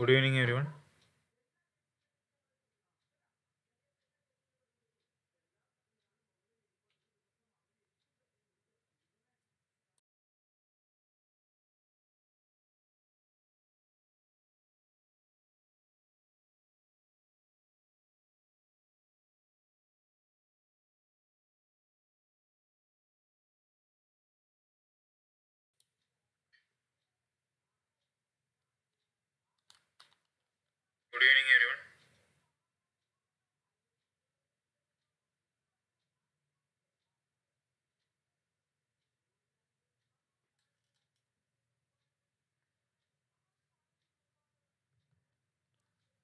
good evening everyone Good evening, everyone.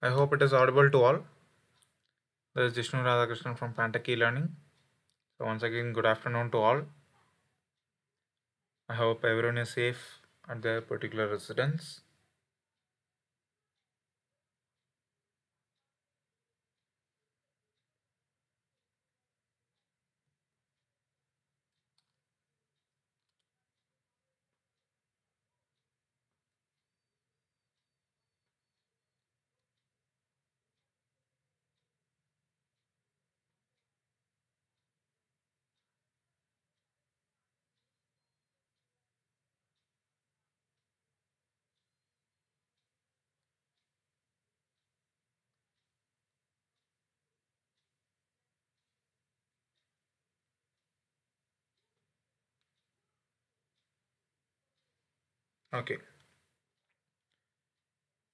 I hope it is audible to all. This is Jishnu Radhakrishnan from Pantaki Learning. So once again, good afternoon to all. I hope everyone is safe at their particular residence. Okay.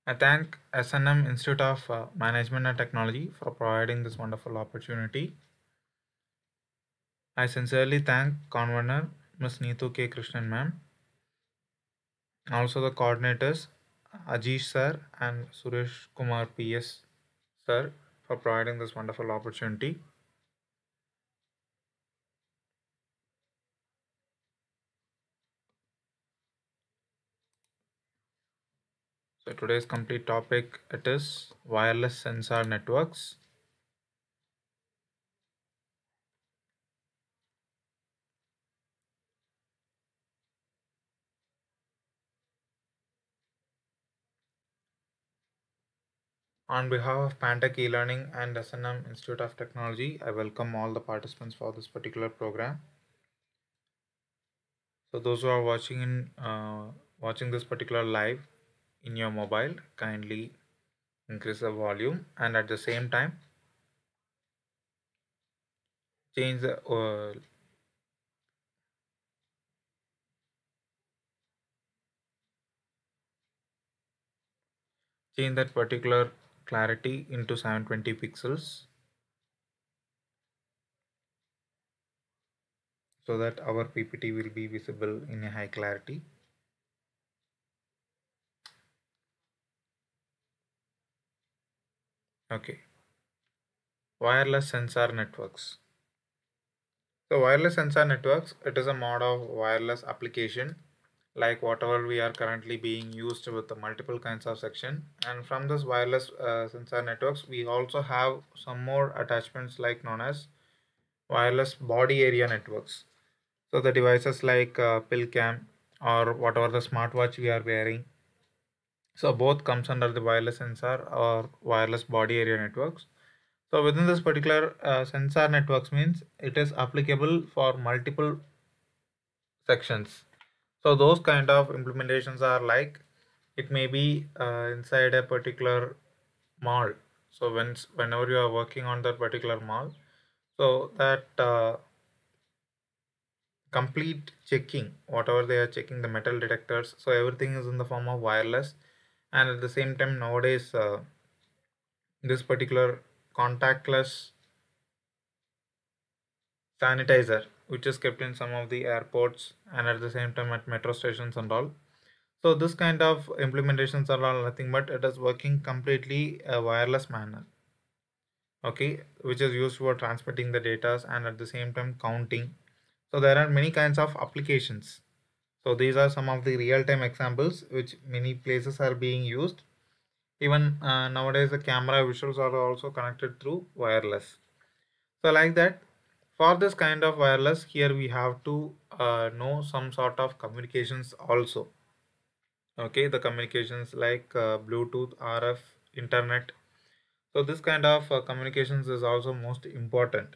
I thank SNM Institute of uh, Management and Technology for providing this wonderful opportunity. I sincerely thank Convener Ms. Neetu K. Krishnan ma'am. Also the coordinators Ajish sir and Suresh Kumar PS sir for providing this wonderful opportunity. So today's complete topic it is wireless sensor networks. On behalf of Pantech e-learning and SNM Institute of Technology, I welcome all the participants for this particular program. So those who are watching in uh, watching this particular live, in your mobile kindly increase the volume and at the same time change the uh, change that particular clarity into 720 pixels so that our PPT will be visible in a high clarity okay wireless sensor networks so wireless sensor networks it is a mode of wireless application like whatever we are currently being used with the multiple kinds of section and from this wireless uh, sensor networks we also have some more attachments like known as wireless body area networks so the devices like uh, pill cam or whatever the smartwatch we are wearing so both comes under the wireless sensor or wireless body area networks. So within this particular uh, sensor networks means it is applicable for multiple sections. So those kind of implementations are like it may be uh, inside a particular mall. So when, whenever you are working on that particular mall, so that uh, complete checking whatever they are checking the metal detectors so everything is in the form of wireless and at the same time nowadays uh, this particular contactless sanitizer which is kept in some of the airports and at the same time at metro stations and all so this kind of implementations are all nothing but it is working completely a wireless manner okay which is used for transmitting the data and at the same time counting so there are many kinds of applications so these are some of the real-time examples which many places are being used. Even uh, nowadays the camera visuals are also connected through wireless. So like that for this kind of wireless here we have to uh, know some sort of communications also. Okay the communications like uh, Bluetooth, RF, internet. So this kind of uh, communications is also most important.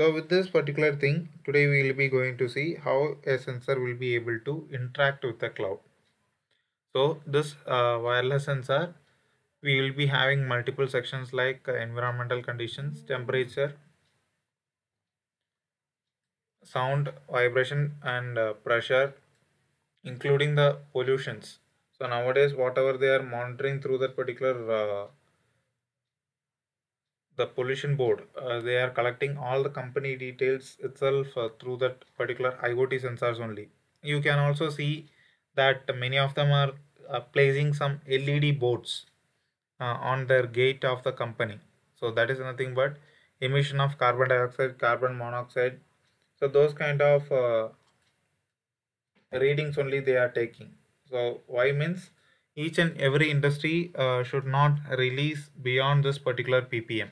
So with this particular thing, today we will be going to see how a sensor will be able to interact with the cloud. So this uh, wireless sensor, we will be having multiple sections like uh, environmental conditions, temperature, sound, vibration and uh, pressure, including the pollutions. So nowadays whatever they are monitoring through that particular uh, the pollution board uh, they are collecting all the company details itself uh, through that particular IoT sensors only you can also see that many of them are uh, placing some LED boards uh, on their gate of the company so that is nothing but emission of carbon dioxide carbon monoxide so those kind of uh, readings only they are taking so why means each and every industry uh, should not release beyond this particular ppm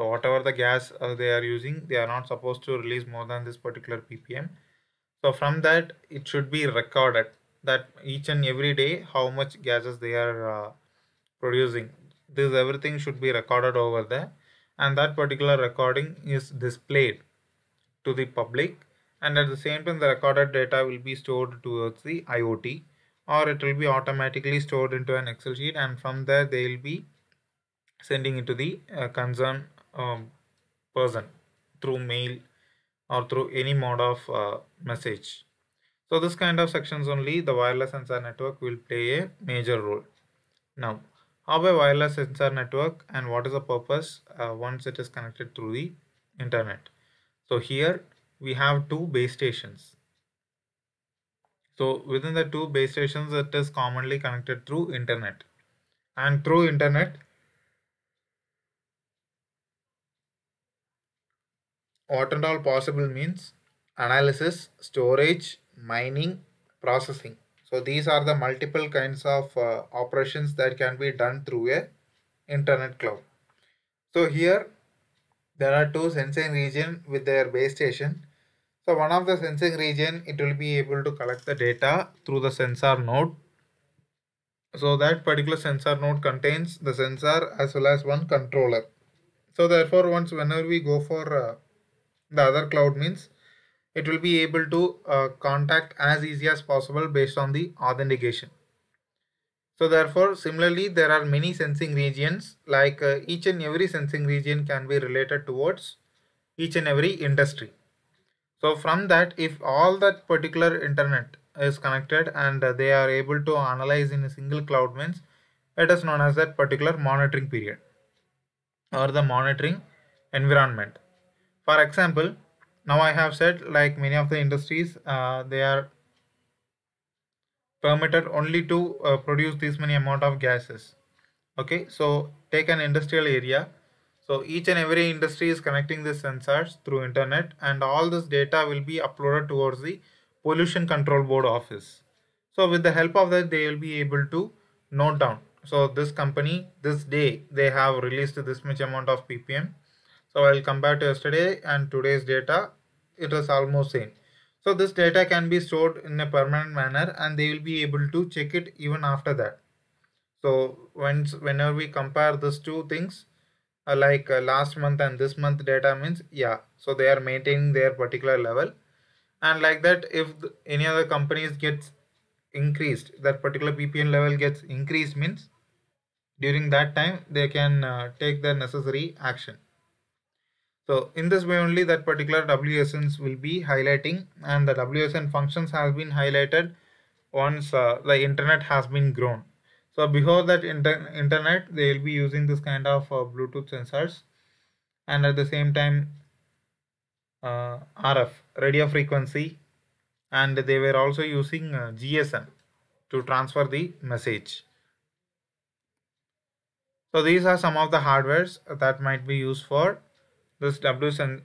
so whatever the gas uh, they are using, they are not supposed to release more than this particular ppm. So from that, it should be recorded that each and every day how much gases they are uh, producing. This everything should be recorded over there and that particular recording is displayed to the public and at the same time the recorded data will be stored towards the IoT or it will be automatically stored into an Excel sheet and from there they will be sending it to the uh, concern um, person through mail or through any mode of uh, message. So this kind of sections only the wireless sensor network will play a major role. Now how a wireless sensor network and what is the purpose uh, once it is connected through the internet. So here we have two base stations. So within the two base stations it is commonly connected through internet and through internet what and all possible means analysis, storage, mining, processing. So these are the multiple kinds of uh, operations that can be done through a internet cloud. So here there are two sensing region with their base station. So one of the sensing region it will be able to collect the data through the sensor node. So that particular sensor node contains the sensor as well as one controller. So therefore once whenever we go for uh, the other cloud means it will be able to uh, contact as easy as possible based on the authentication. So therefore, similarly, there are many sensing regions like uh, each and every sensing region can be related towards each and every industry. So from that, if all that particular internet is connected and uh, they are able to analyze in a single cloud means it is known as that particular monitoring period or the monitoring environment for example now i have said like many of the industries uh, they are permitted only to uh, produce this many amount of gases okay so take an industrial area so each and every industry is connecting the sensors through internet and all this data will be uploaded towards the pollution control board office so with the help of that they will be able to note down so this company this day they have released this much amount of ppm so I'll compare to yesterday and today's data. It is almost same. So this data can be stored in a permanent manner and they will be able to check it even after that. So once whenever we compare these two things uh, like uh, last month and this month data means yeah. So they are maintaining their particular level and like that if any other companies gets increased that particular ppn level gets increased means during that time they can uh, take the necessary action so in this way only that particular WSNs will be highlighting and the WSN functions has been highlighted once uh, the internet has been grown. So before that inter internet they will be using this kind of uh, Bluetooth sensors and at the same time uh, RF radio frequency and they were also using uh, GSM to transfer the message. So these are some of the hardwares that might be used for this WSN,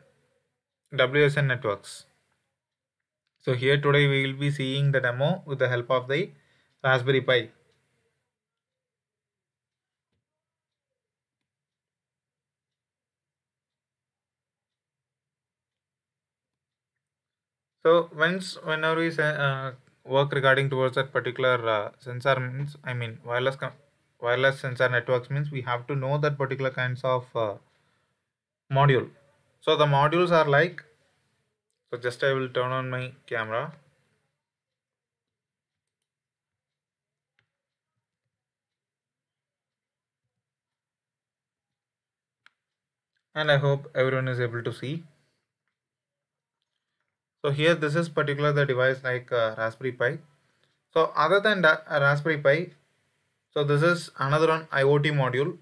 WSN networks. So here today we will be seeing the demo with the help of the Raspberry Pi. So once whenever we uh, work regarding towards that particular uh, sensor means I mean wireless wireless sensor networks means we have to know that particular kinds of uh, module so the modules are like so just I will turn on my camera and I hope everyone is able to see so here this is particular the device like uh, Raspberry Pi so other than that, uh, Raspberry Pi so this is another one IoT module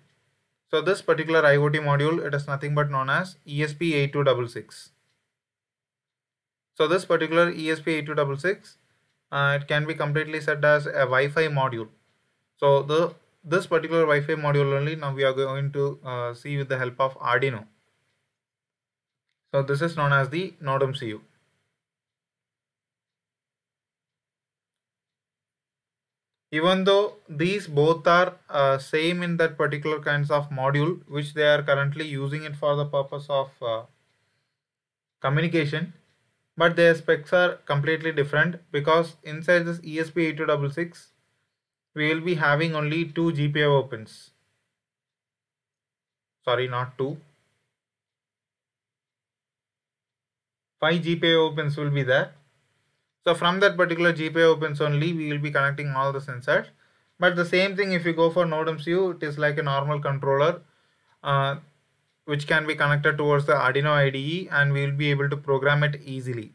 so this particular IoT module, it is nothing but known as ESP8266. So this particular ESP8266, uh, it can be completely set as a Wi-Fi module. So the this particular Wi-Fi module only now we are going to uh, see with the help of Arduino. So this is known as the Node MCU. even though these both are uh, same in that particular kinds of module which they are currently using it for the purpose of uh, communication but their specs are completely different because inside this ESP8266 we will be having only two GPIO opens sorry not two five GPIO opens will be there so from that particular GPIO opens only, we will be connecting all the sensors. But the same thing if you go for NodeMCU, it is like a normal controller uh, which can be connected towards the Arduino IDE and we will be able to program it easily.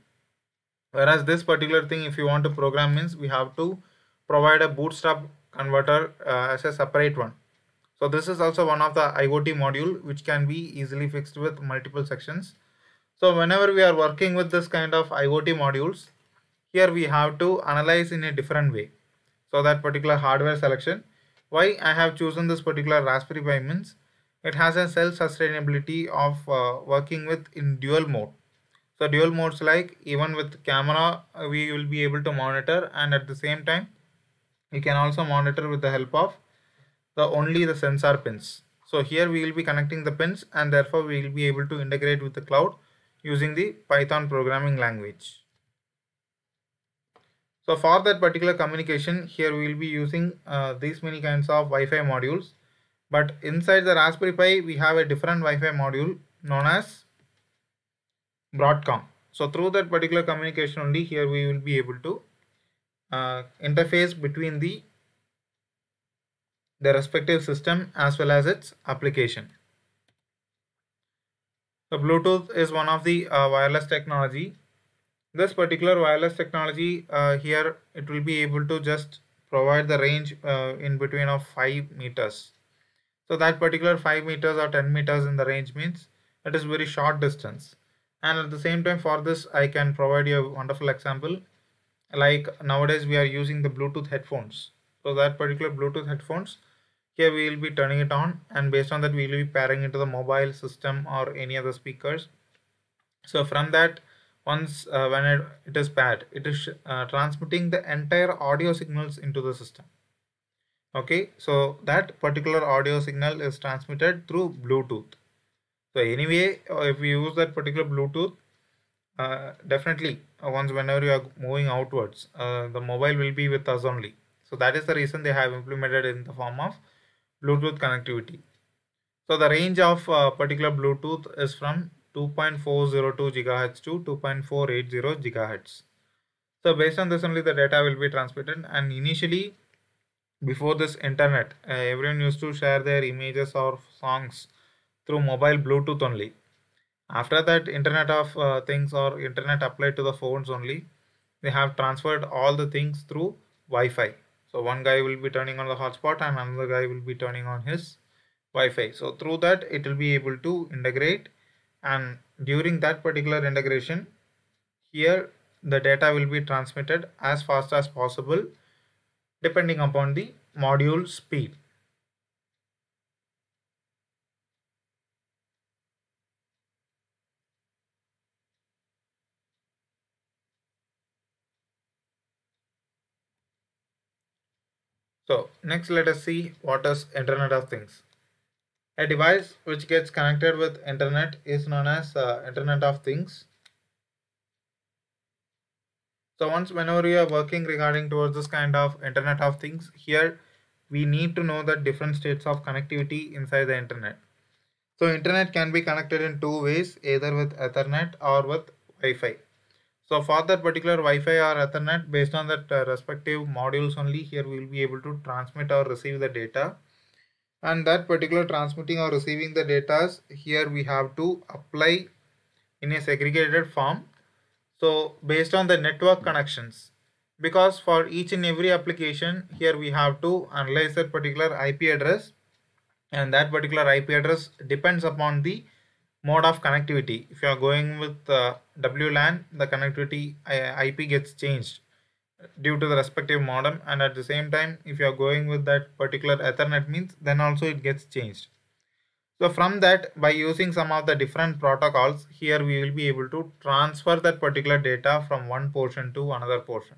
Whereas this particular thing if you want to program means we have to provide a bootstrap converter uh, as a separate one. So this is also one of the IoT module which can be easily fixed with multiple sections. So whenever we are working with this kind of IoT modules, here we have to analyze in a different way so that particular hardware selection why i have chosen this particular raspberry pi means it has a self sustainability of uh, working with in dual mode so dual modes like even with camera uh, we will be able to monitor and at the same time we can also monitor with the help of the only the sensor pins so here we will be connecting the pins and therefore we will be able to integrate with the cloud using the python programming language so for that particular communication here we will be using uh, these many kinds of Wi-Fi modules. But inside the Raspberry Pi we have a different Wi-Fi module known as Broadcom. So through that particular communication only here we will be able to uh, interface between the the respective system as well as its application. So Bluetooth is one of the uh, wireless technology this particular wireless technology uh, here it will be able to just provide the range uh, in between of 5 meters so that particular 5 meters or 10 meters in the range means it is very short distance and at the same time for this i can provide you a wonderful example like nowadays we are using the bluetooth headphones so that particular bluetooth headphones here we will be turning it on and based on that we will be pairing into the mobile system or any other speakers so from that once uh, when it, it is paired it is uh, transmitting the entire audio signals into the system okay so that particular audio signal is transmitted through bluetooth so anyway uh, if we use that particular bluetooth uh, definitely uh, once whenever you are moving outwards uh, the mobile will be with us only so that is the reason they have implemented in the form of bluetooth connectivity so the range of particular bluetooth is from 2.402 GHz to 2.480 GHz. So based on this only the data will be transmitted and initially before this internet uh, everyone used to share their images or songs through mobile Bluetooth only. After that internet of uh, things or internet applied to the phones only they have transferred all the things through Wi-Fi. So one guy will be turning on the hotspot and another guy will be turning on his Wi-Fi. So through that it will be able to integrate and during that particular integration here the data will be transmitted as fast as possible depending upon the module speed. So next let us see what is Internet of Things. A device which gets connected with internet is known as uh, Internet of Things. So once whenever you are working regarding towards this kind of Internet of Things, here we need to know the different states of connectivity inside the internet. So internet can be connected in two ways, either with Ethernet or with Wi-Fi. So for that particular Wi-Fi or Ethernet, based on that uh, respective modules only, here we will be able to transmit or receive the data and that particular transmitting or receiving the data here we have to apply in a segregated form so based on the network connections because for each and every application here we have to analyze that particular IP address and that particular IP address depends upon the mode of connectivity if you are going with uh, WLAN the connectivity uh, IP gets changed due to the respective modem and at the same time if you are going with that particular ethernet means then also it gets changed so from that by using some of the different protocols here we will be able to transfer that particular data from one portion to another portion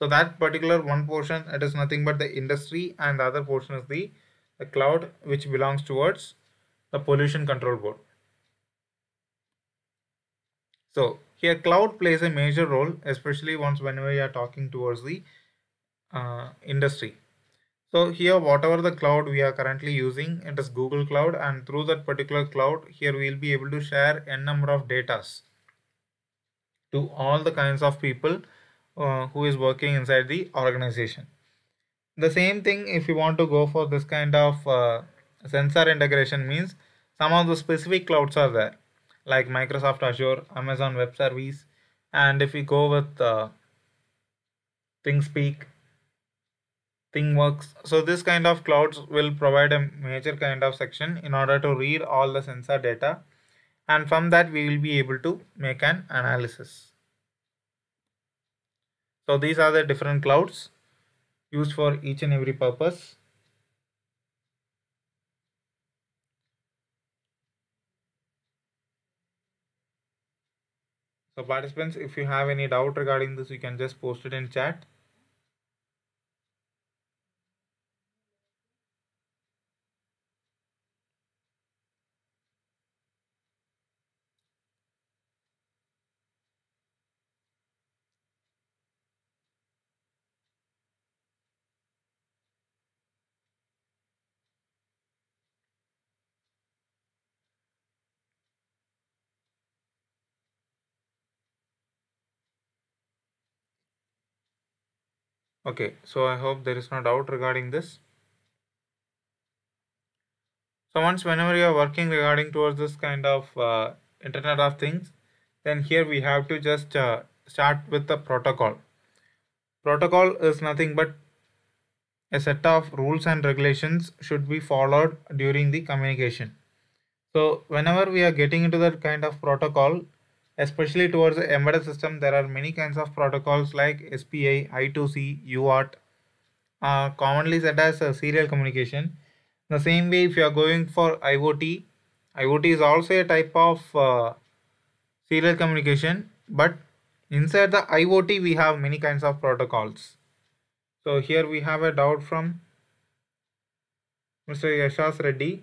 so that particular one portion it is nothing but the industry and the other portion is the, the cloud which belongs towards the pollution control board so here cloud plays a major role, especially once when we are talking towards the uh, industry. So here whatever the cloud we are currently using, it is Google Cloud and through that particular cloud, here we will be able to share n number of datas to all the kinds of people uh, who is working inside the organization. The same thing if you want to go for this kind of uh, sensor integration means some of the specific clouds are there like Microsoft Azure, Amazon Web Service, and if we go with uh, ThingSpeak, ThingWorks, so this kind of clouds will provide a major kind of section in order to read all the sensor data and from that we will be able to make an analysis. So these are the different clouds used for each and every purpose. So participants, if you have any doubt regarding this, you can just post it in chat. Okay, so I hope there is no doubt regarding this. So once whenever you are working regarding towards this kind of uh, Internet of Things, then here we have to just uh, start with the protocol. Protocol is nothing but a set of rules and regulations should be followed during the communication. So whenever we are getting into that kind of protocol, Especially towards the embedded system, there are many kinds of protocols like SPI, I2C, UART, uh, commonly said as uh, serial communication. The same way, if you are going for IoT, IoT is also a type of uh, serial communication, but inside the IoT, we have many kinds of protocols. So here we have a doubt from Mr. Yashas Reddy.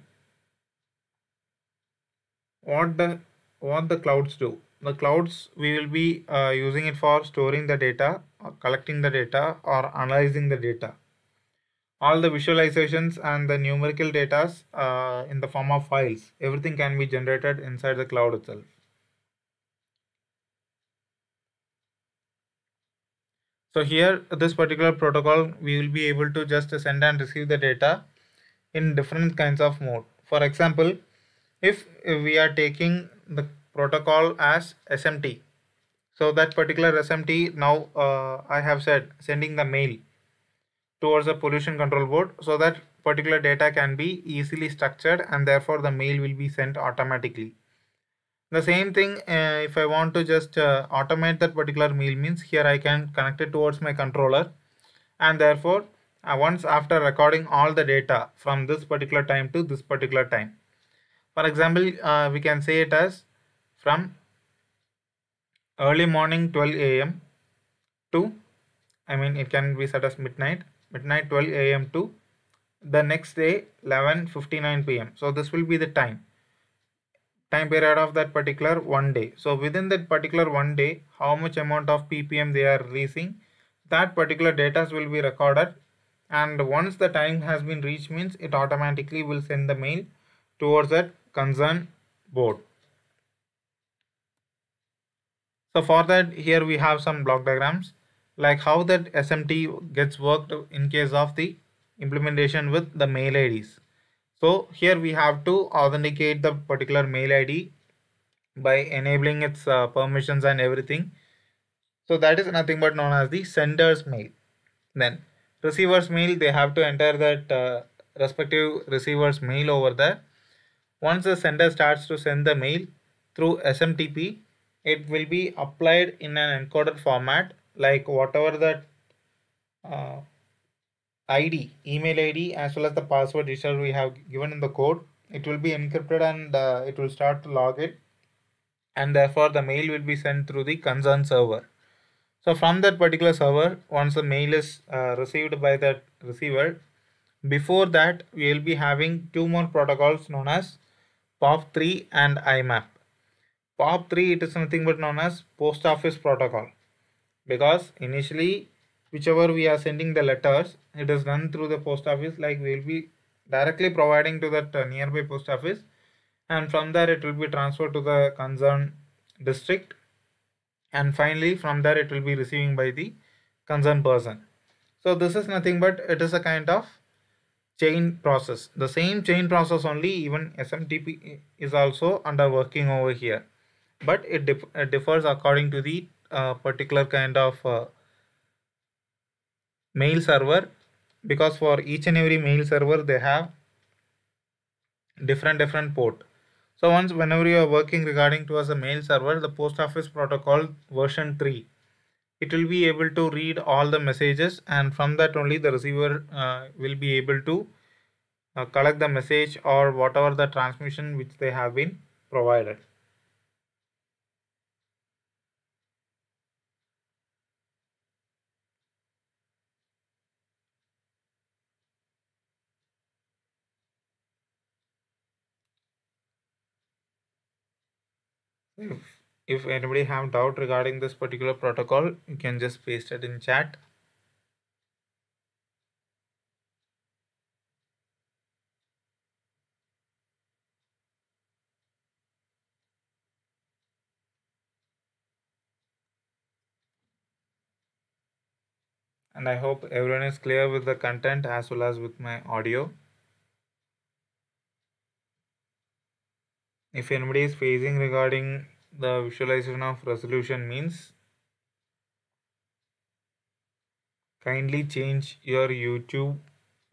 What the what the clouds do? the clouds we will be uh, using it for storing the data or collecting the data or analyzing the data all the visualizations and the numerical data uh, in the form of files everything can be generated inside the cloud itself so here this particular protocol we will be able to just send and receive the data in different kinds of mode for example if we are taking the protocol as SMT. So that particular SMT now uh, I have said sending the mail towards the pollution control board so that particular data can be easily structured and therefore the mail will be sent automatically. The same thing uh, if I want to just uh, automate that particular mail means here I can connect it towards my controller and therefore uh, once after recording all the data from this particular time to this particular time. For example, uh, we can say it as from early morning 12 a.m. to I mean it can be set as midnight midnight 12 a.m. to the next day 11:59 p.m. So this will be the time time period of that particular one day. So within that particular one day how much amount of ppm they are releasing that particular data will be recorded and once the time has been reached means it automatically will send the mail towards that concern board. So for that here we have some block diagrams like how that SMT gets worked in case of the implementation with the mail IDs. So here we have to authenticate the particular mail ID by enabling its uh, permissions and everything. So that is nothing but known as the sender's mail. Then receiver's mail, they have to enter that uh, respective receiver's mail over there. Once the sender starts to send the mail through SMTP, it will be applied in an encoder format like whatever the uh, id email id as well as the password itself we have given in the code it will be encrypted and uh, it will start to log it and therefore the mail will be sent through the concern server so from that particular server once the mail is uh, received by that receiver before that we will be having two more protocols known as pop3 and imap POP3 it is nothing but known as post office protocol because initially whichever we are sending the letters it is done through the post office like we will be directly providing to that uh, nearby post office and from there it will be transferred to the concerned district and finally from there it will be receiving by the concerned person so this is nothing but it is a kind of chain process the same chain process only even smtp is also under working over here but it dif differs according to the uh, particular kind of uh, mail server because for each and every mail server they have different different port so once whenever you are working regarding towards a mail server the post office protocol version 3 it will be able to read all the messages and from that only the receiver uh, will be able to uh, collect the message or whatever the transmission which they have been provided if, anybody have doubt regarding this particular protocol you can just paste it in chat and I hope everyone is clear with the content as well as with my audio. if anybody is facing regarding the visualization of resolution means kindly change your YouTube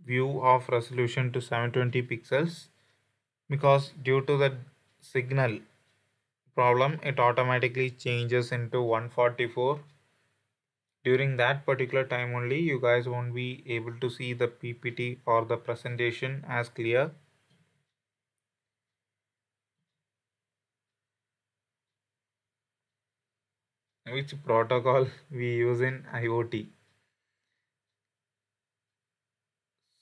view of resolution to 720 pixels because due to the signal problem it automatically changes into 144 during that particular time only you guys won't be able to see the ppt or the presentation as clear which protocol we use in IoT.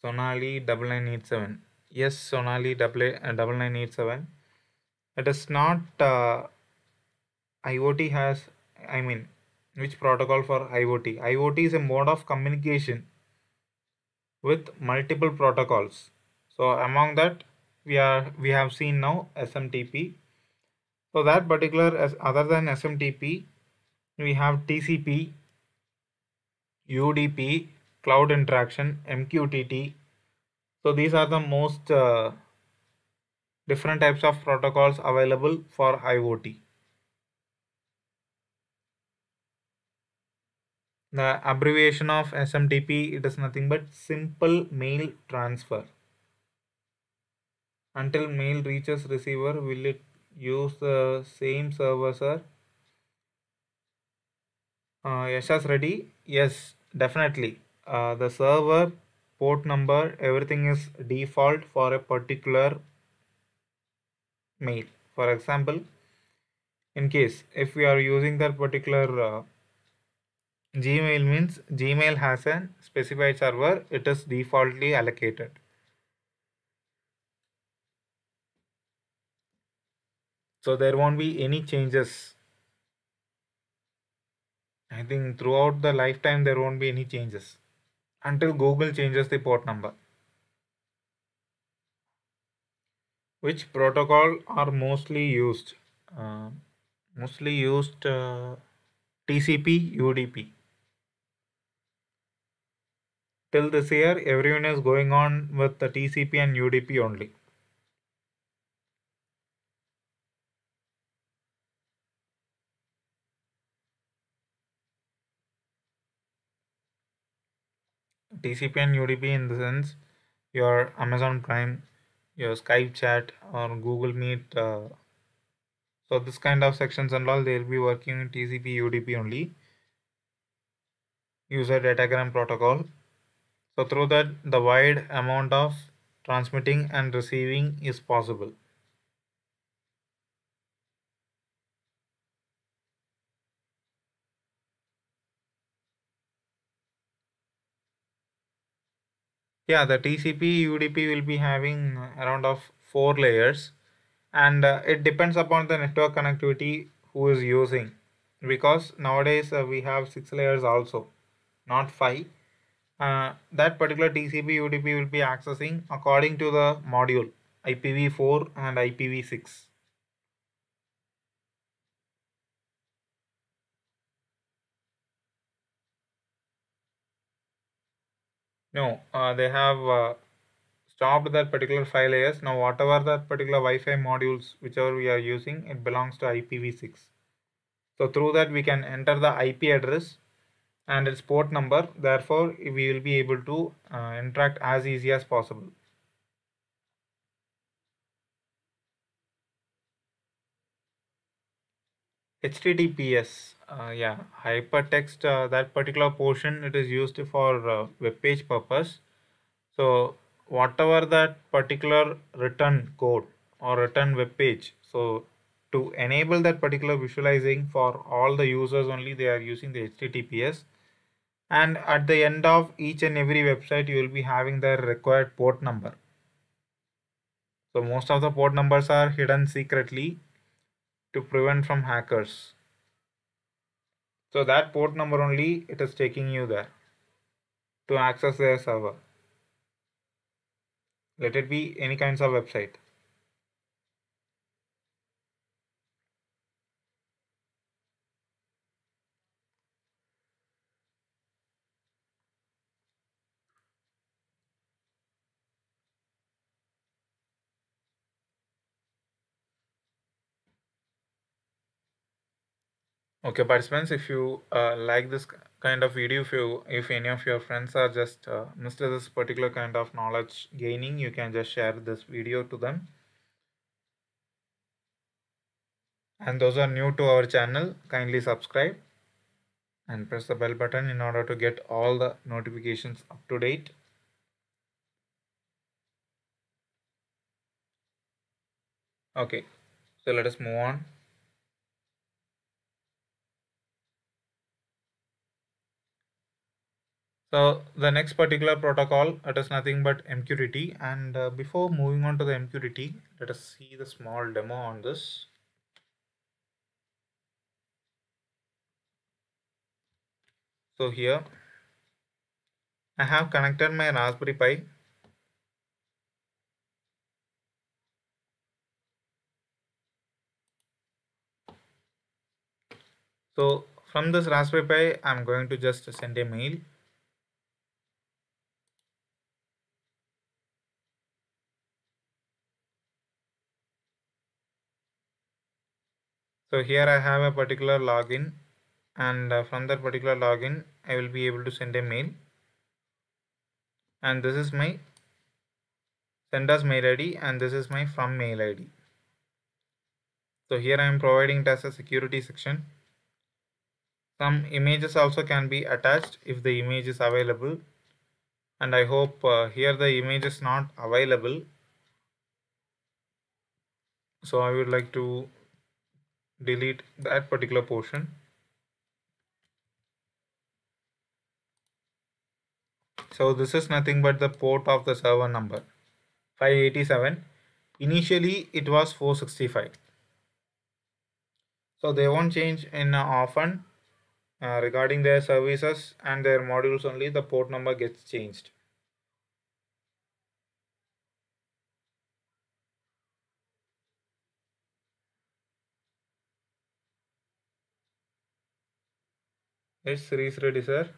Sonali 9987. Yes, Sonali uh, 9987. It is not uh, IoT has, I mean, which protocol for IoT? IoT is a mode of communication with multiple protocols. So among that, we are we have seen now SMTP. So that particular as other than SMTP, we have TCP, UDP, Cloud Interaction, MQTT. So these are the most uh, different types of protocols available for IoT. The abbreviation of SMTP, it is nothing but simple mail transfer. Until mail reaches receiver, will it use the same server, sir? Uh, Yashas ready? Yes, definitely. Uh, the server, port number, everything is default for a particular mail. For example, in case if we are using that particular uh, Gmail means Gmail has a specified server, it is defaultly allocated. So there won't be any changes I think throughout the lifetime there won't be any changes until Google changes the port number. Which protocol are mostly used? Uh, mostly used uh, TCP UDP. Till this year everyone is going on with the TCP and UDP only. TCP and UDP in the sense your Amazon Prime, your Skype chat or Google Meet. Uh, so this kind of sections and all they'll be working in TCP UDP only user datagram protocol. So through that the wide amount of transmitting and receiving is possible. yeah the tcp udp will be having around of four layers and uh, it depends upon the network connectivity who is using because nowadays uh, we have six layers also not five uh, that particular tcp udp will be accessing according to the module ipv4 and ipv6 No, uh, they have uh, stopped that particular file AS. Now whatever that particular Wi-Fi modules, whichever we are using, it belongs to IPv6. So through that we can enter the IP address and its port number. Therefore, we will be able to uh, interact as easy as possible. HTTPS uh, yeah hypertext uh, that particular portion it is used for uh, web page purpose so whatever that particular return code or return web page so to enable that particular visualizing for all the users only they are using the https and at the end of each and every website you will be having the required port number so most of the port numbers are hidden secretly to prevent from hackers so that port number only it is taking you there to access their server. Let it be any kinds of website. Okay, participants, if you uh, like this kind of video, if you if any of your friends are just uh, missed this particular kind of knowledge gaining, you can just share this video to them. And those are new to our channel, kindly subscribe and press the bell button in order to get all the notifications up to date. Okay, so let us move on. So the next particular protocol, it is nothing but MQTT. And uh, before moving on to the MQTT, let us see the small demo on this. So here, I have connected my Raspberry Pi. So from this Raspberry Pi, I'm going to just send a mail so here I have a particular login and uh, from that particular login I will be able to send a mail and this is my send us mail id and this is my from mail id so here I am providing it as a security section some images also can be attached if the image is available and I hope uh, here the image is not available so I would like to delete that particular portion so this is nothing but the port of the server number 587 initially it was 465 so they won't change in uh, often uh, regarding their services and their modules only the port number gets changed Its series ready, sir.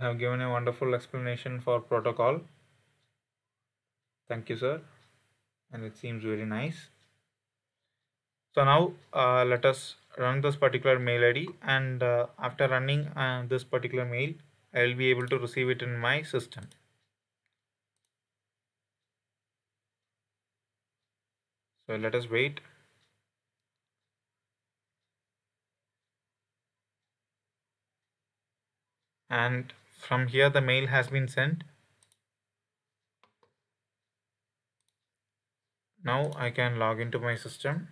have given a wonderful explanation for protocol. Thank you, sir. And it seems very nice. So now uh, let us run this particular mail ID and uh, after running uh, this particular mail, I will be able to receive it in my system. So let us wait. and from here the mail has been sent now I can log into my system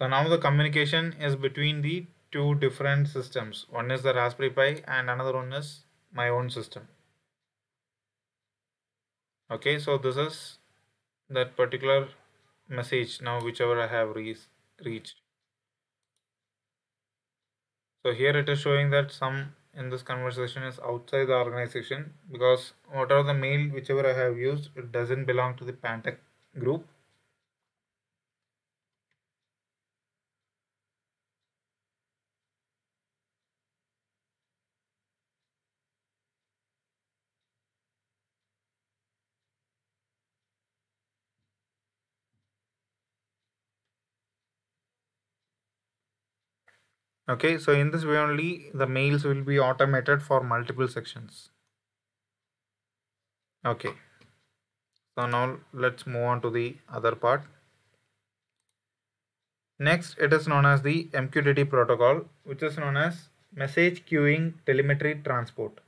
So now the communication is between the two different systems. One is the Raspberry Pi and another one is my own system okay so this is that particular message now whichever I have re reached so here it is showing that some in this conversation is outside the organization because whatever the mail whichever I have used it doesn't belong to the Pantech group okay so in this way only the mails will be automated for multiple sections okay so now let's move on to the other part next it is known as the mqtt protocol which is known as message queuing telemetry transport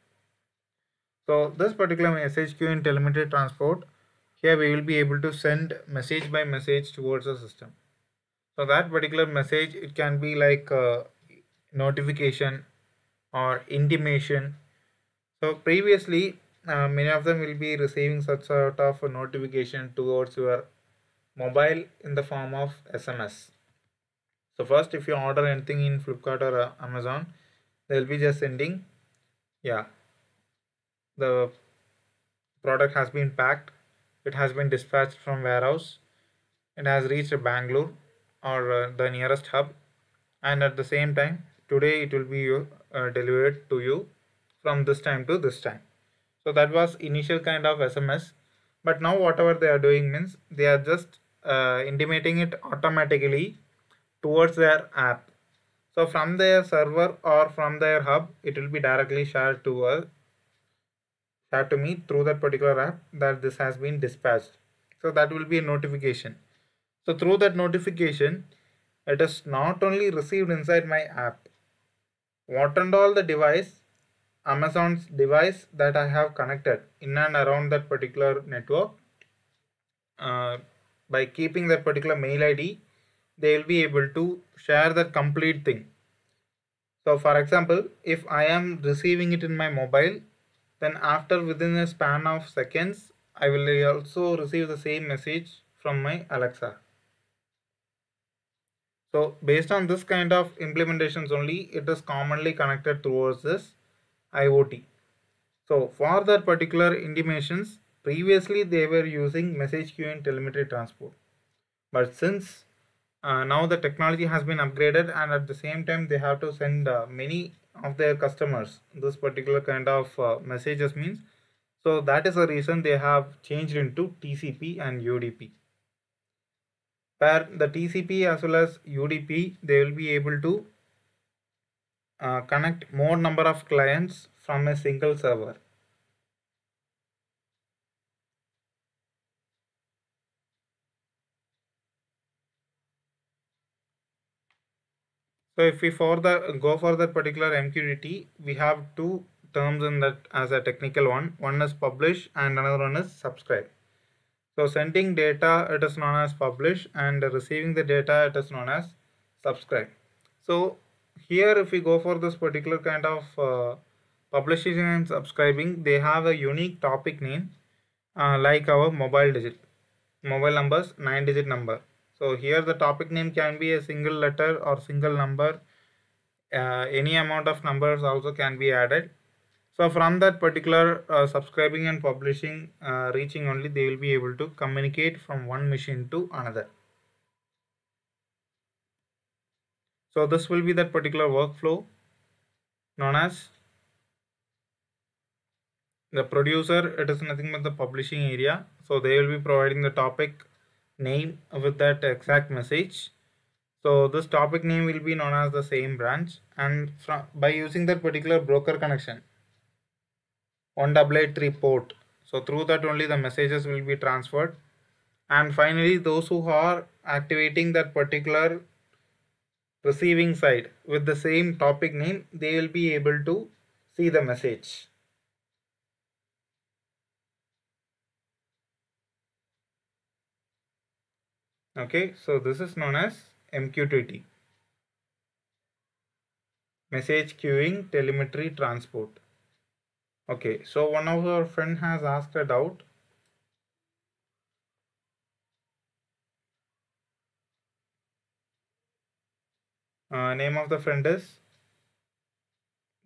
so this particular message queuing telemetry transport here we will be able to send message by message towards the system so that particular message it can be like uh, notification or intimation so previously uh, many of them will be receiving such sort of notification towards your mobile in the form of sms so first if you order anything in flipkart or uh, amazon they will be just sending yeah the product has been packed it has been dispatched from warehouse it has reached bangalore or uh, the nearest hub and at the same time today it will be uh, delivered to you from this time to this time so that was initial kind of sms but now whatever they are doing means they are just uh, intimating it automatically towards their app so from their server or from their hub it will be directly shared to us uh, shared to me through that particular app that this has been dispatched so that will be a notification so through that notification it is not only received inside my app what and all the device Amazon's device that I have connected in and around that particular network uh, by keeping that particular mail ID they will be able to share that complete thing so for example if I am receiving it in my mobile then after within a span of seconds I will also receive the same message from my Alexa so based on this kind of implementations only, it is commonly connected towards this IoT. So for that particular intimations, previously they were using message queue and telemetry transport. But since uh, now the technology has been upgraded and at the same time they have to send uh, many of their customers this particular kind of uh, messages means. So that is the reason they have changed into TCP and UDP where the TCP as well as UDP they will be able to uh, connect more number of clients from a single server. So if we for the go for that particular MQTT, we have two terms in that as a technical one. One is publish and another one is subscribe. So sending data it is known as publish and receiving the data it is known as subscribe. So here if we go for this particular kind of uh, publishing and subscribing they have a unique topic name uh, like our mobile digit mobile numbers 9 digit number. So here the topic name can be a single letter or single number uh, any amount of numbers also can be added so from that particular uh, subscribing and publishing uh, reaching only they will be able to communicate from one machine to another so this will be that particular workflow known as the producer it is nothing but the publishing area so they will be providing the topic name with that exact message so this topic name will be known as the same branch and from, by using that particular broker connection on W83 port. So through that only the messages will be transferred. And finally, those who are activating that particular receiving side with the same topic name, they will be able to see the message. Okay, so this is known as MQTT. Message Queuing Telemetry Transport. Okay, so one of our friend has asked a doubt. Uh, name of the friend is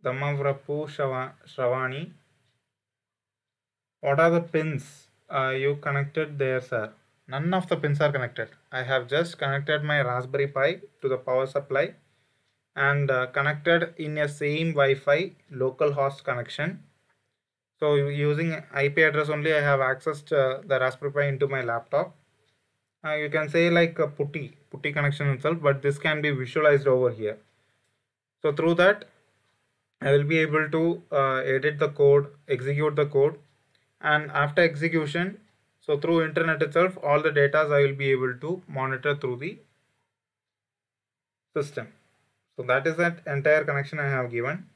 Damavrapu Shravani. What are the pins uh, you connected there, sir? None of the pins are connected. I have just connected my Raspberry Pi to the power supply and uh, connected in a same Wi-Fi local host connection so using IP address only, I have accessed uh, the Raspberry Pi into my laptop. Uh, you can say like a putty, putty connection itself, but this can be visualized over here. So through that, I will be able to uh, edit the code, execute the code, and after execution, so through internet itself, all the data I will be able to monitor through the system. So that is that entire connection I have given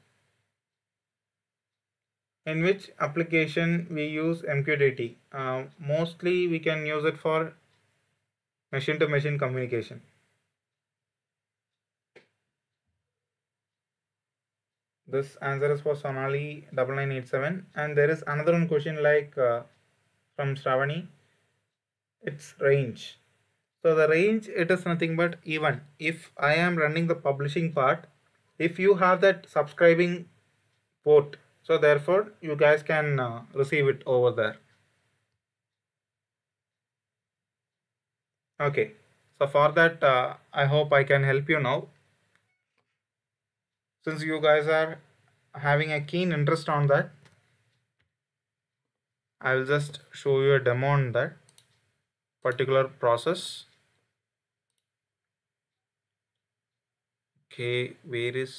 in which application we use MQTT uh, mostly we can use it for machine to machine communication this answer is for Sonali 9987 and there is another one question like uh, from Shravani its range so the range it is nothing but even if I am running the publishing part if you have that subscribing port so therefore you guys can uh, receive it over there okay so for that uh, i hope i can help you now since you guys are having a keen interest on that i will just show you a demo on that particular process okay where is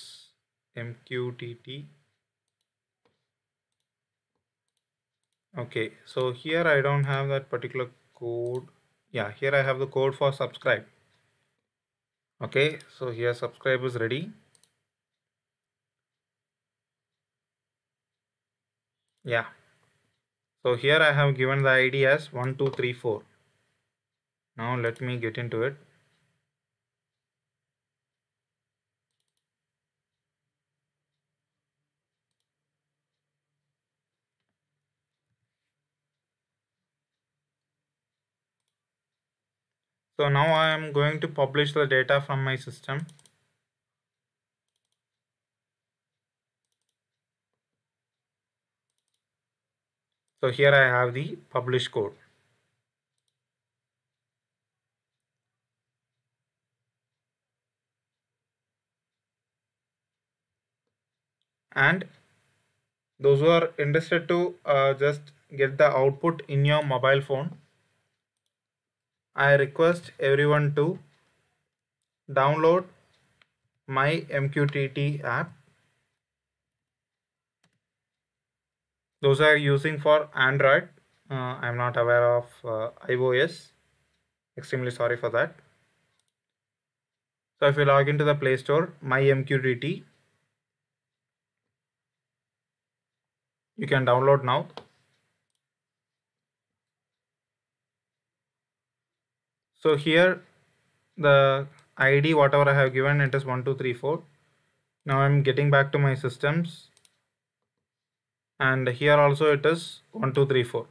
mqtt okay so here I don't have that particular code yeah here I have the code for subscribe okay so here subscribe is ready yeah so here I have given the ID as 1234 now let me get into it so now I am going to publish the data from my system so here I have the publish code and those who are interested to uh, just get the output in your mobile phone I request everyone to download my MQTT app. Those are using for Android. Uh, I'm not aware of uh, iOS. Extremely sorry for that. So if you log into the Play Store, my MQTT, you can download now. so here the id whatever i have given it is 1234 now i'm getting back to my systems and here also it is 1234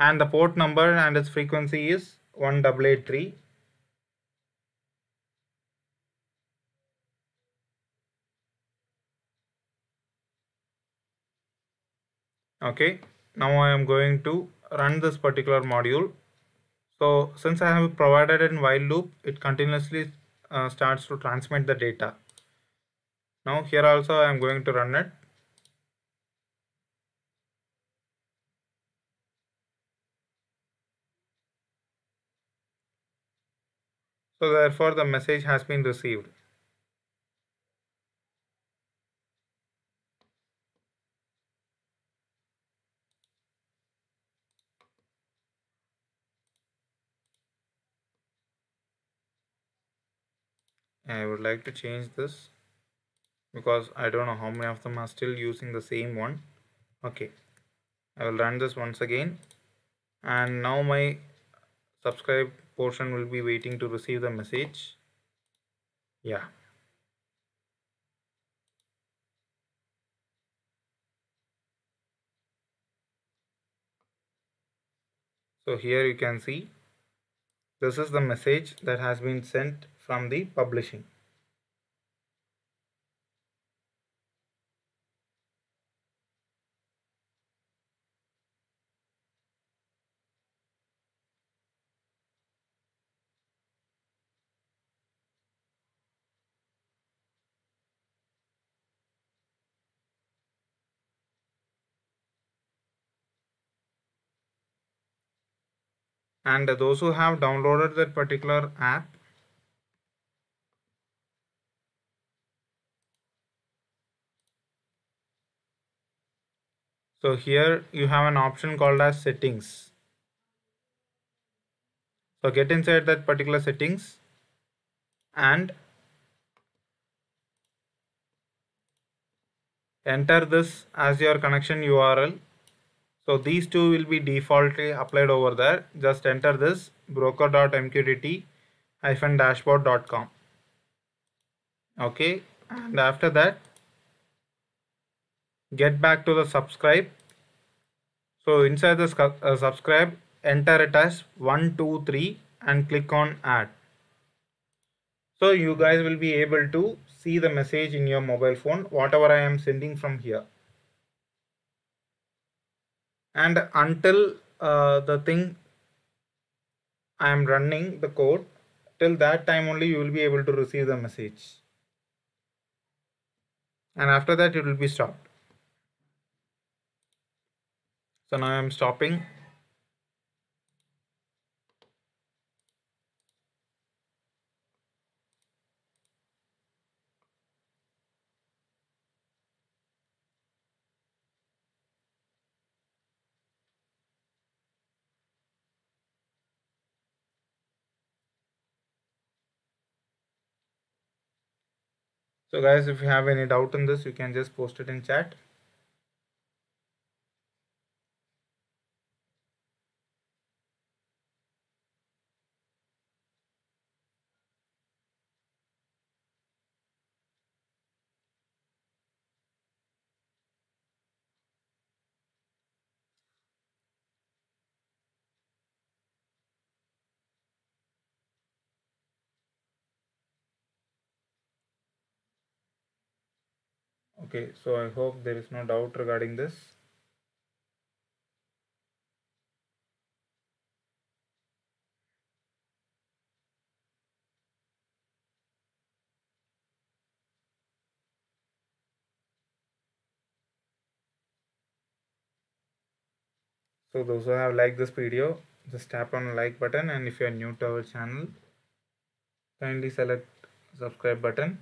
and the port number and its frequency is 1883 okay now i am going to run this particular module so since I have provided in while loop, it continuously uh, starts to transmit the data. Now here also I am going to run it. So therefore the message has been received. I would like to change this because I don't know how many of them are still using the same one okay I will run this once again and now my subscribe portion will be waiting to receive the message yeah so here you can see this is the message that has been sent from the publishing. and those who have downloaded that particular app So here you have an option called as settings. So get inside that particular settings and enter this as your connection URL. So these two will be defaultly applied over there. Just enter this broker.mqtt-dashboard.com. Okay, and after that get back to the subscribe so inside the uh, subscribe enter it as 123 and click on add so you guys will be able to see the message in your mobile phone whatever I am sending from here and until uh, the thing I am running the code till that time only you will be able to receive the message and after that it will be stopped so now I'm stopping So guys, if you have any doubt on this, you can just post it in chat. okay so I hope there is no doubt regarding this So those who have liked this video, just tap on like button and if you are new to our channel, kindly select subscribe button.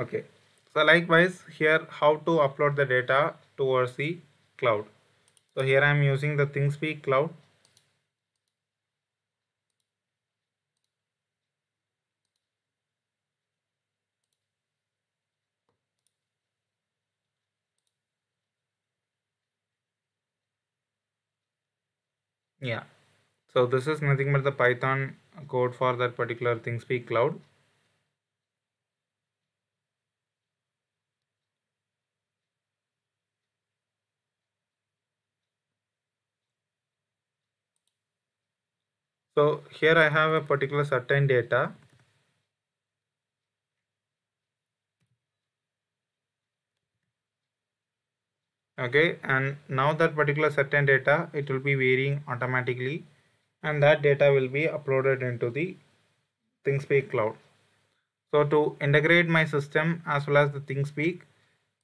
okay so likewise here how to upload the data towards the cloud so here I am using the Thingspeak cloud yeah so this is nothing but the python code for that particular thingspeak cloud So here I have a particular certain data. Okay, and now that particular certain data, it will be varying automatically and that data will be uploaded into the ThingSpeak cloud. So to integrate my system as well as the ThingSpeak,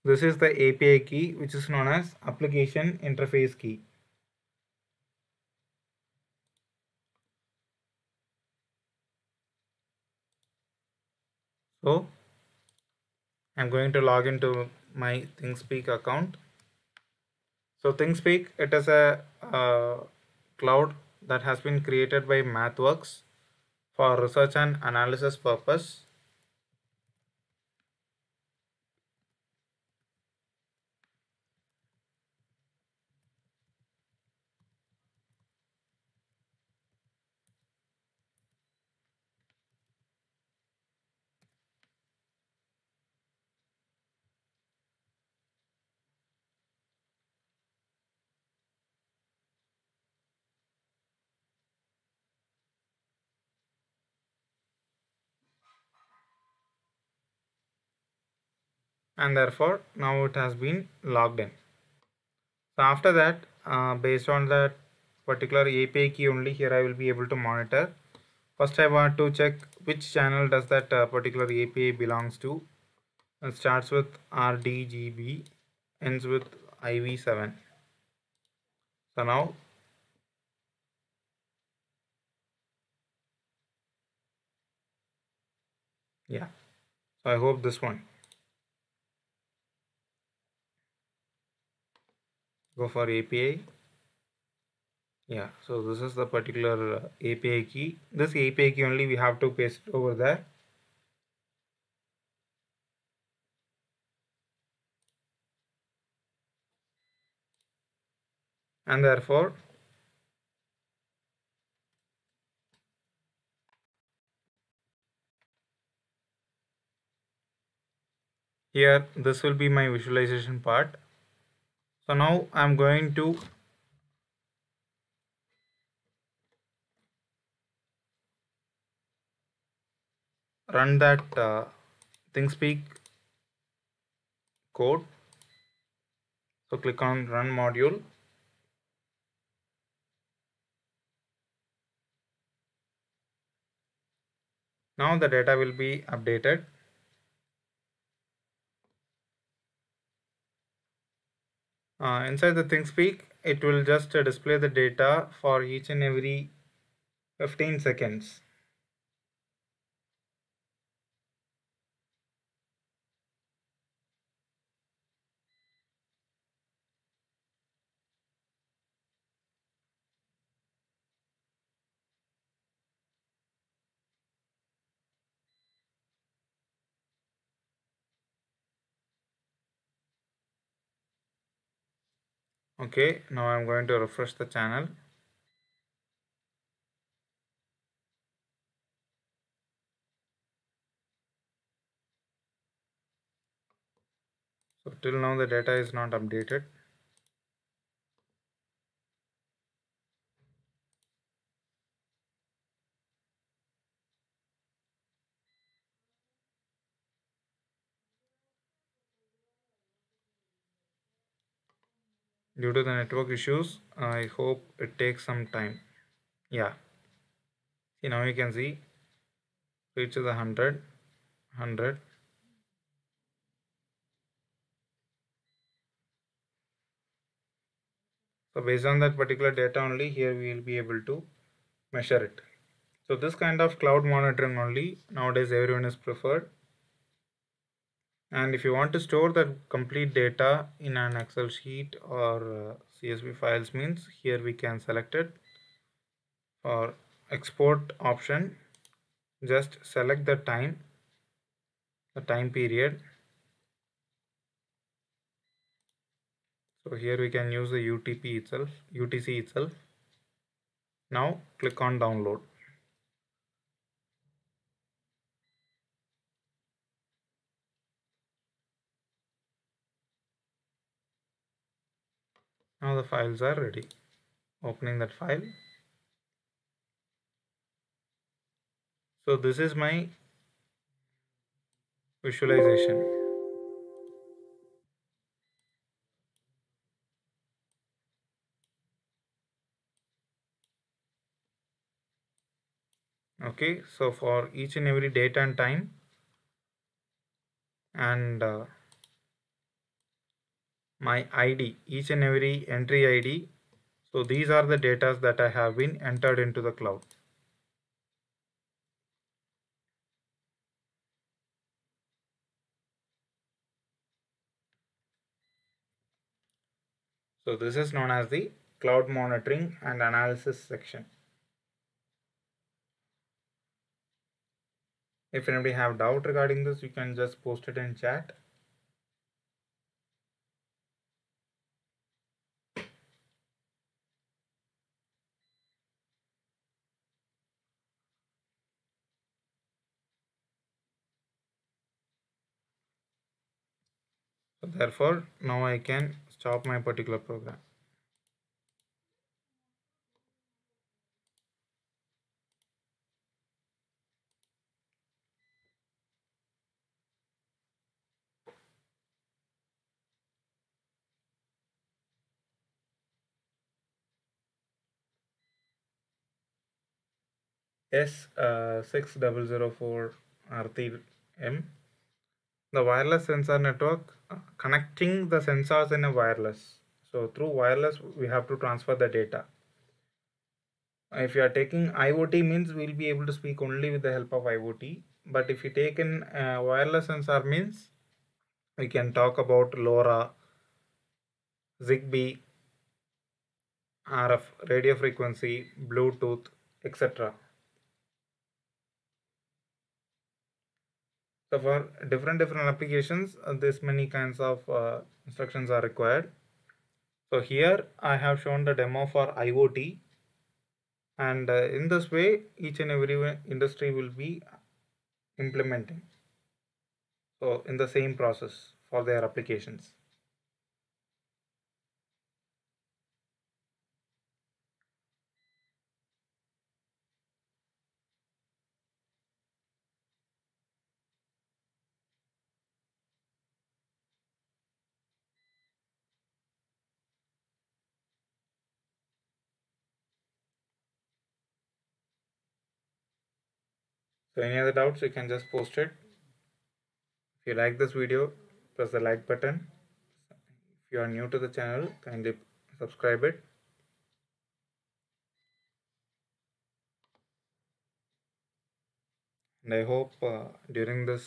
this is the API key which is known as application interface key. so I'm going to log into my ThingSpeak account so ThingSpeak it is a, a cloud that has been created by MathWorks for research and analysis purpose and therefore now it has been logged in so after that uh, based on that particular API key only here I will be able to monitor first I want to check which channel does that uh, particular API belongs to It starts with RDGB ends with IV7 so now yeah so I hope this one go for API yeah so this is the particular API key this API key only we have to paste over there and therefore here this will be my visualization part so now I'm going to run that uh, ThingSpeak code so click on run module now the data will be updated uh, inside the ThingSpeak it will just display the data for each and every 15 seconds okay now I'm going to refresh the channel so till now the data is not updated due to the network issues I hope it takes some time yeah see now you can see reaches the 100 100 so based on that particular data only here we will be able to measure it so this kind of cloud monitoring only nowadays everyone is preferred and if you want to store the complete data in an excel sheet or uh, csv files means here we can select it for export option just select the time the time period so here we can use the utp itself utc itself now click on download now the files are ready opening that file so this is my visualization okay so for each and every date and time and uh, my id each and every entry id so these are the data that i have been entered into the cloud so this is known as the cloud monitoring and analysis section if anybody have doubt regarding this you can just post it in chat therefore now I can stop my particular program S6004 uh, the wireless sensor network uh, connecting the sensors in a wireless so through wireless we have to transfer the data if you are taking IoT means we will be able to speak only with the help of IoT but if you take in uh, wireless sensor means we can talk about LoRa Zigbee RF radio frequency Bluetooth etc So for different different applications, uh, this many kinds of uh, instructions are required. So here I have shown the demo for IoT and uh, in this way each and every industry will be implementing. So in the same process for their applications. So any other doubts you can just post it. If you like this video press the like button. If you are new to the channel kindly subscribe it. And I hope uh, during this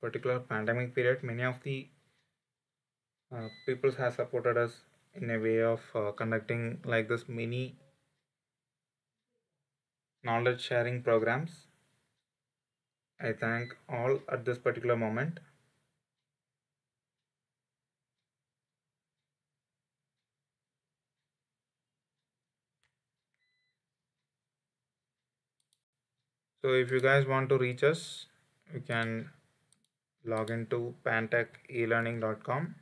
particular pandemic period many of the uh, people have supported us in a way of uh, conducting like this mini knowledge sharing programs I thank all at this particular moment. So if you guys want to reach us, you can log into pantechelearning.com.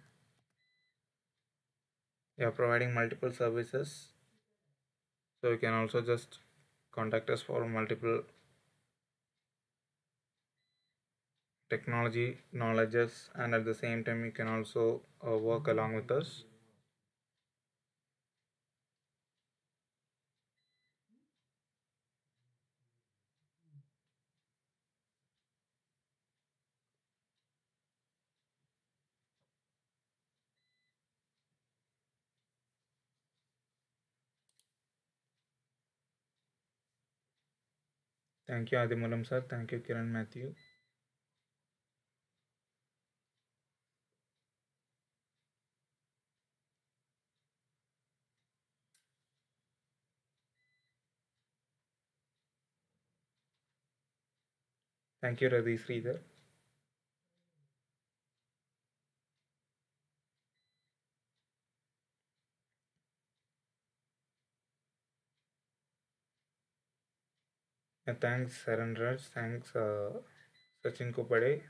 We are providing multiple services. So you can also just contact us for multiple technology knowledges and at the same time you can also uh, work along with us Thank you Adi Adimulam sir, thank you Kiran Matthew. Thank you, Ravi Sridhar. thanks, Saran Raj. Thanks, uh, Sachin Kopade.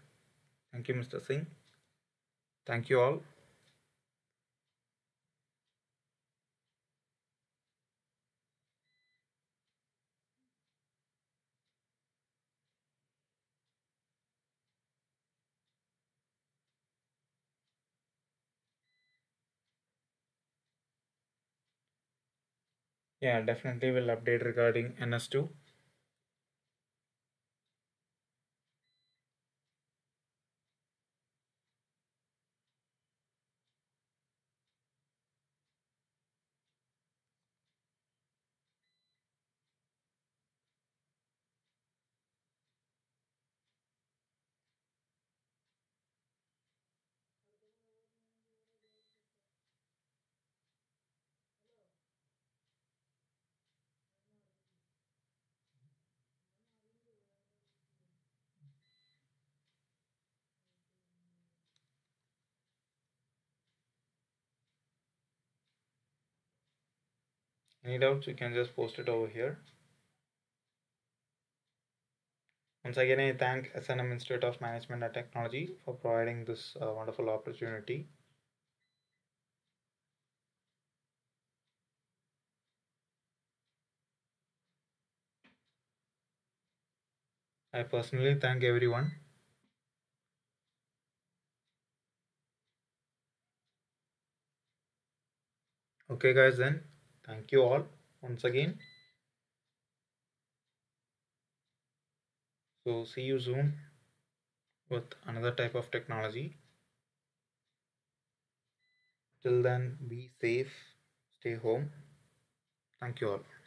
Thank you, Mr. Singh. Thank you all. yeah definitely will update regarding ns2 any doubts you can just post it over here once again i thank snm institute of management and technology for providing this uh, wonderful opportunity I personally thank everyone. Okay guys then Thank you all once again. So see you soon with another type of technology. Till then, be safe, stay home. Thank you all.